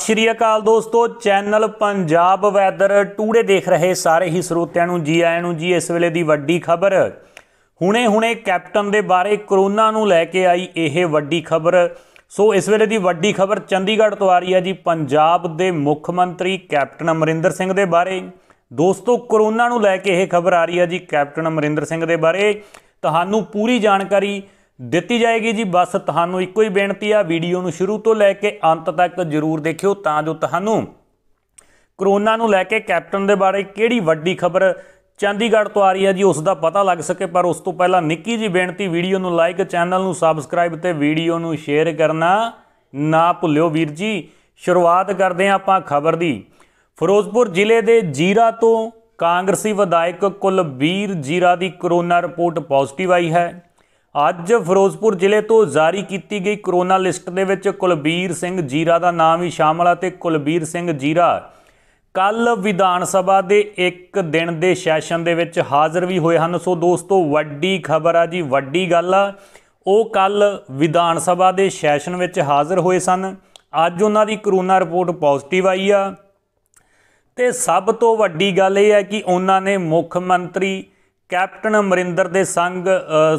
ਸ਼੍ਰੀ ਅਕਾਲ ਦੋਸਤੋ channel Punjab weather today ਦੇਖ ਰਹੇ ਸਾਰੇ ਹੀ ਸਰੋਤਿਆਂ ਨੂੰ ਜੀ ਆਇਆਂ ਨੂੰ ਜੀ ਇਸ ਵੇਲੇ ਦੀ ਵੱਡੀ ਖਬਰ ਹੁਣੇ-ਹੁਣੇ ਕੈਪਟਨ ਦੇ ਬਾਰੇ ਕਰੋਨਾ ਨੂੰ ਲੈ ਕੇ ਆਈ ਇਹ ਵੱਡੀ ਖਬਰ ਸੋ ਇਸ ਵੇਲੇ ਦੀ ਵੱਡੀ ਖਬਰ ਚੰਡੀਗੜ੍ਹ ਤੋਂ ਆ ਰਹੀ ਹੈ ਜੀ ਪੰਜਾਬ ਦੇ ਮੁੱਖ ਮੰਤਰੀ ਕੈਪਟਨ ਅਮਰਿੰਦਰ ਸਿੰਘ ਦੇ ਬਾਰੇ ਦੋਸਤੋ ਕਰੋਨਾ ਨੂੰ ਲੈ ਕੇ ਇਹ ਖਬਰ ਆ ਰਹੀ ਹੈ ਜੀ ਕੈਪਟਨ ਅਮਰਿੰਦਰ ਸਿੰਘ ਦੇ ਬਾਰੇ ਤੁਹਾਨੂੰ ਪੂਰੀ ਜਾਣਕਾਰੀ ਦਿੱਤੀ ਜਾਏਗੀ ਜੀ ਬਸ ਤੁਹਾਨੂੰ ਇੱਕੋ ਹੀ ਬੇਨਤੀ ਆ ਵੀਡੀਓ ਨੂੰ ਸ਼ੁਰੂ ਤੋਂ ਲੈ ਕੇ ਅੰਤ ਤੱਕ ਜ਼ਰੂਰ ਦੇਖਿਓ ਤਾਂ ਜੋ ਤੁਹਾਨੂੰ ਕਰੋਨਾ ਨੂੰ ਲੈ ਕੇ ਕੈਪਟਨ ਦੇ ਬਾਰੇ ਕਿਹੜੀ ਵੱਡੀ ਖਬਰ ਚੰਡੀਗੜ੍ਹ ਤੋਂ ਆ ਰਹੀ ਹੈ ਜੀ ਉਸ ਦਾ ਪਤਾ ਲੱਗ ਸਕੇ ਪਰ ਉਸ ਤੋਂ ਪਹਿਲਾਂ ਨਿੱਕੀ ਜੀ ਬੇਨਤੀ ਵੀਡੀਓ ਨੂੰ ਲਾਈਕ ਚੈਨਲ ਨੂੰ ਸਬਸਕ੍ਰਾਈਬ ਤੇ ਵੀਡੀਓ ਨੂੰ ਸ਼ੇਅਰ ਕਰਨਾ ਨਾ ਭੁੱਲਿਓ ਵੀਰ ਜੀ ਸ਼ੁਰੂਆਤ ਕਰਦੇ ਹਾਂ ਆਪਾਂ ਖਬਰ ਦੀ ਫਿਰੋਜ਼ਪੁਰ ਜ਼ਿਲ੍ਹੇ ਦੇ ਜੀਰਾ ਤੋਂ ਕਾਂਗਰਸੀ ਵਿਧਾਇਕ ਕੁਲਬੀਰ ਜੀਰਾ ਦੀ ਕਰੋਨਾ ਰਿਪੋਰਟ ਪੋਜ਼ਿਟਿਵ ਆਈ ਹੈ ਅੱਜ ਫਿਰੋਜ਼ਪੁਰ ਜ਼ਿਲ੍ਹੇ ਤੋਂ ਜਾਰੀ ਕੀਤੀ ਗਈ ਕਰੋਨਾ ਲਿਸਟ ਦੇ ਵਿੱਚ ਕੁਲਬੀਰ ਸਿੰਘ ਜੀਰਾ ਦਾ ਨਾਮ ਵੀ ਸ਼ਾਮਲ ਹੈ ਤੇ ਕੁਲਬੀਰ ਸਿੰਘ ਜੀਰਾ ਕੱਲ ਵਿਧਾਨ ਸਭਾ ਦੇ ਇੱਕ ਦਿਨ ਦੇ ਸੈਸ਼ਨ ਦੇ ਵਿੱਚ ਹਾਜ਼ਰ ਵੀ ਹੋਏ ਹਨ ਸੋ ਦੋਸਤੋ ਵੱਡੀ ਖਬਰ ਆ ਜੀ ਵੱਡੀ ਗੱਲ ਆ ਉਹ ਕੱਲ ਵਿਧਾਨ ਸਭਾ ਦੇ ਸੈਸ਼ਨ ਵਿੱਚ ਹਾਜ਼ਰ ਹੋਏ ਸਨ ਅੱਜ ਉਹਨਾਂ ਦੀ ਕਰੋਨਾ ਰਿਪੋਰਟ ਪੋਜ਼ਿਟਿਵ ਆਈ ਆ ਤੇ ਸਭ ਤੋਂ ਵੱਡੀ ਗੱਲ ਇਹ ਹੈ ਕਿ ਉਹਨਾਂ ਨੇ ਮੁੱਖ ਮੰਤਰੀ ਕੈਪਟਨ ਅਮਰਿੰਦਰ ਦੇ ਸੰਗ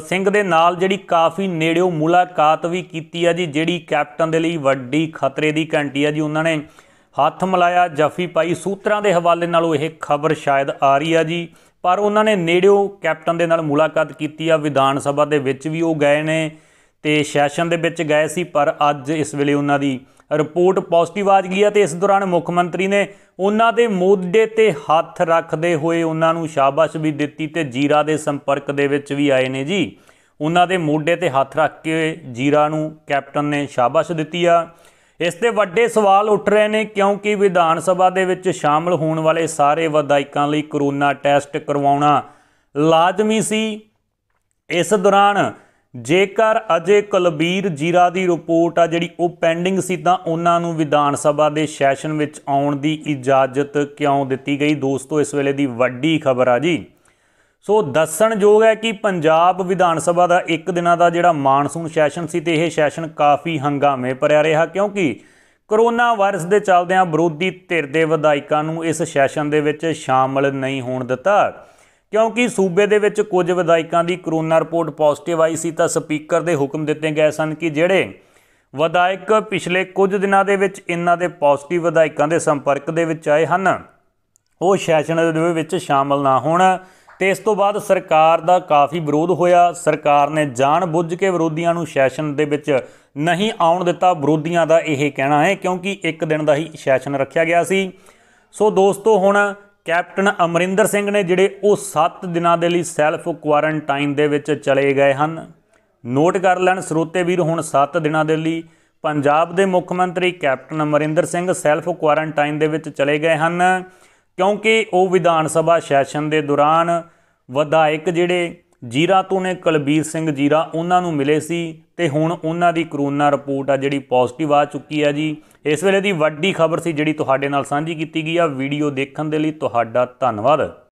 ਸਿੰਘ ਦੇ ਨਾਲ ਜਿਹੜੀ ਕਾਫੀ ਨੇੜਿਓ ਮੁਲਾਕਾਤ ਵੀ ਕੀਤੀ ਆ ਜੀ ਜਿਹੜੀ ਕੈਪਟਨ ਦੇ ਲਈ ਵੱਡੀ ਖਤਰੇ ਦੀ ਘੰਟੀ ਆ ਜੀ ਉਹਨਾਂ ਨੇ ਹੱਥ ਮਲਾਇਆ ਜਫੀ ਪਾਈ ਸੂਤਰਾਂ ਦੇ ਹਵਾਲੇ ਨਾਲ ਉਹ ਇਹ ਖਬਰ ਸ਼ਾਇਦ ਆ ਰਹੀ ਆ ਜੀ ਪਰ ਉਹਨਾਂ ਨੇ ਨੇੜਿਓ ਕੈਪਟਨ ਦੇ ਨਾਲ ਮੁਲਾਕਾਤ ਕੀਤੀ ਆ ਵਿਧਾਨ ਸਭਾ ਦੇ ਵਿੱਚ ਵੀ ਉਹ ਗਏ ਨੇ ਤੇ ਸੈਸ਼ਨ ਦੇ ਵਿੱਚ ਗਏ ਸੀ ਪਰ ਅੱਜ ਇਸ ਵੇਲੇ ਉਹਨਾਂ ਦੀ ਰਿਪੋਰਟ ਪੋਜ਼ਿਟਿਵ ਆ ਗਈ ਹੈ ਤੇ ਇਸ ਦੌਰਾਨ ਮੁੱਖ ਮੰਤਰੀ ਨੇ ਉਹਨਾਂ ਦੇ ਮੋਢੇ ਤੇ ਹੱਥ ਰੱਖਦੇ ਹੋਏ ਉਹਨਾਂ ਨੂੰ ਸ਼ਾਬਾਸ਼ ਵੀ ਦਿੱਤੀ ਤੇ ਜੀਰਾ ਦੇ ਸੰਪਰਕ ਦੇ ਵਿੱਚ ਵੀ ਆਏ ਨੇ ਜੀ ਉਹਨਾਂ ਦੇ ਮੋਢੇ ਤੇ ਹੱਥ ਰੱਖ ਕੇ ਜੀਰਾ ਨੂੰ ਕੈਪਟਨ ਨੇ ਸ਼ਾਬਾਸ਼ ਦਿੱਤੀ ਆ ਇਸ ਤੇ ਵੱਡੇ ਸਵਾਲ ਉੱਠ ਰਹੇ ਨੇ ਕਿਉਂਕਿ ਵਿਧਾਨ ਸਭਾ ਦੇ ਵਿੱਚ ਸ਼ਾਮਲ ਹੋਣ ਵਾਲੇ ਸਾਰੇ ਵਿਧਾਇਕਾਂ ਲਈ ਕਰੋਨਾ ਟੈਸਟ ਕਰਵਾਉਣਾ ਲਾਜ਼ਮੀ ਸੀ ਇਸ ਦੌਰਾਨ ਜੇਕਰ ਅਜੇ ਕੁਲਬੀਰ ਜੀਰਾ ਦੀ ਰਿਪੋਰਟ ਆ ਜਿਹੜੀ ਉਹ ਪੈਂਡਿੰਗ ਸੀ ਤਾਂ ਉਹਨਾਂ ਨੂੰ ਵਿਧਾਨ ਸਭਾ ਦੇ ਸੈਸ਼ਨ ਵਿੱਚ ਆਉਣ ਦੀ ਇਜਾਜ਼ਤ ਕਿਉਂ ਦਿੱਤੀ ਗਈ ਦੋਸਤੋ ਇਸ ਵੇਲੇ ਦੀ ਵੱਡੀ ਖਬਰ ਆ ਜੀ ਸੋ ਦੱਸਣਯੋਗ ਹੈ ਕਿ ਪੰਜਾਬ ਵਿਧਾਨ ਸਭਾ ਦਾ ਇੱਕ ਦਿਨਾਂ ਦਾ ਜਿਹੜਾ ਮਾਨਸੂਨ ਸੈਸ਼ਨ ਸੀ ਤੇ ਇਹ ਸੈਸ਼ਨ ਕਾਫੀ ਹੰਗਾਮੇ ਭਰਿਆ ਰਿਹਾ ਕਿਉਂਕਿ ਕਰੋਨਾ ਵਾਇਰਸ ਦੇ ਚੱਲਦਿਆਂ ਵਿਰੋਧੀ ਧਿਰ ਦੇ ਵਿਧਾਇਕਾਂ ਨੂੰ ਇਸ ਸੈਸ਼ਨ ਦੇ ਵਿੱਚ ਸ਼ਾਮਲ ਨਹੀਂ ਹੋਣ ਦਿੱਤਾ ਕਿਉਂਕਿ ਸੂਬੇ ਦੇ ਵਿੱਚ ਕੁਝ ਵਿਧਾਇਕਾਂ ਦੀ ਕਰੋਨਾ ਰਿਪੋਰਟ ਪੋਜ਼ਿਟਿਵ ਆਈ ਸੀ ਤਾਂ ਸਪੀਕਰ ਦੇ ਹੁਕਮ ਦਿੱਤੇ ਗਏ ਸਨ ਕਿ ਜਿਹੜੇ ਵਿਧਾਇਕ ਪਿਛਲੇ ਕੁਝ ਦਿਨਾਂ ਦੇ ਵਿੱਚ ਇਹਨਾਂ ਦੇ ਪੋਜ਼ਿਟਿਵ ਵਿਧਾਇਕਾਂ ਦੇ ਸੰਪਰਕ ਦੇ ਵਿੱਚ ਆਏ ਹਨ ਉਹ ਸੈਸ਼ਨ ਦੇ ਵਿੱਚ ਸ਼ਾਮਲ ਨਾ ਹੋਣ ਤੇ ਇਸ ਤੋਂ ਬਾਅਦ ਸਰਕਾਰ ਦਾ ਕਾਫੀ ਵਿਰੋਧ ਹੋਇਆ ਸਰਕਾਰ ਨੇ ਜਾਣ ਬੁੱਝ ਕੇ ਵਿਰੋਧੀਆਂ ਨੂੰ ਸੈਸ਼ਨ ਦੇ ਵਿੱਚ ਨਹੀਂ ਆਉਣ ਦਿੱਤਾ ਵਿਰੋਧੀਆਂ ਦਾ ਇਹ ਕਹਿਣਾ ਹੈ ਕਿਉਂਕਿ ਇੱਕ ਦਿਨ ਦਾ ਹੀ ਸੈਸ਼ਨ ਰੱਖਿਆ ਗਿਆ ਸੀ ਸੋ ਦੋਸਤੋ ਹੁਣ ਕੈਪਟਨ ਅਮਰਿੰਦਰ ਸਿੰਘ ਨੇ ਜਿਹੜੇ ਉਹ 7 ਦਿਨਾਂ ਦੇ ਲਈ ਸੈਲਫ ਕੁਆਰੰਟਾਈਨ ਦੇ ਵਿੱਚ ਚਲੇ ਗਏ ਹਨ ਨੋਟ ਕਰ ਲੈਣ ਸਰੋਤੇ ਵੀਰ ਹੁਣ 7 ਦਿਨਾਂ ਦੇ ਲਈ ਪੰਜਾਬ ਦੇ ਮੁੱਖ ਮੰਤਰੀ captain Amarinder Singh self quarantine ਦੇ ਵਿੱਚ ਚਲੇ ਗਏ ਹਨ ਕਿਉਂਕਿ ਉਹ ਵਿਧਾਨ ਸਭਾ ਸੈਸ਼ਨ ਦੇ ਦੌਰਾਨ ਵਿਧਾਇਕ ਜਿਹੜੇ ਜੀਰਾ ਤੋਂ ਨੇ ਕਲਬੀਰ ਸਿੰਘ ਜੀਰਾ ਉਹਨਾਂ ਨੂੰ ਮਿਲੇ ਸੀ ਤੇ ਹੁਣ ਉਹਨਾਂ ਦੀ ਕਰੋਨਾ ਰਿਪੋਰਟ ਆ ਜਿਹੜੀ ਪੋਜ਼ਿਟਿਵ ਆ ਚੁੱਕੀ ਆ ਜੀ ਇਸ ਵੇਲੇ ਦੀ ਵੱਡੀ ਖਬਰ ਸੀ ਜਿਹੜੀ ਤੁਹਾਡੇ ਨਾਲ ਸਾਂਝੀ ਕੀਤੀ ਗਈ ਆ ਵੀਡੀਓ ਦੇਖਣ ਦੇ ਲਈ ਤੁਹਾਡਾ ਧੰਨਵਾਦ